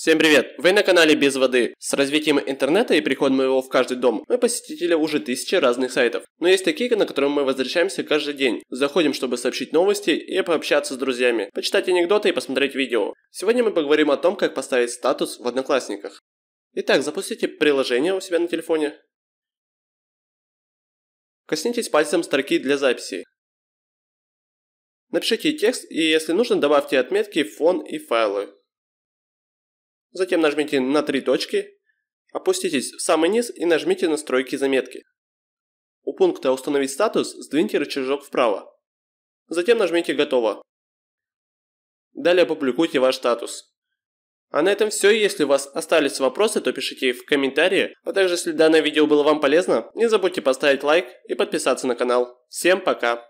Всем привет! Вы на канале Без воды. С развитием интернета и приходом его в каждый дом мы посетители уже тысячи разных сайтов. Но есть такие, на которые мы возвращаемся каждый день. Заходим, чтобы сообщить новости и пообщаться с друзьями, почитать анекдоты и посмотреть видео. Сегодня мы поговорим о том, как поставить статус в Одноклассниках. Итак, запустите приложение у себя на телефоне. Коснитесь пальцем строки для записи. Напишите текст и, если нужно, добавьте отметки, фон и файлы. Затем нажмите на три точки, опуститесь в самый низ и нажмите «Настройки заметки». У пункта «Установить статус» сдвиньте рычажок вправо. Затем нажмите «Готово». Далее опубликуйте ваш статус. А на этом все. Если у вас остались вопросы, то пишите их в комментарии. А также, если данное видео было вам полезно, не забудьте поставить лайк и подписаться на канал. Всем пока!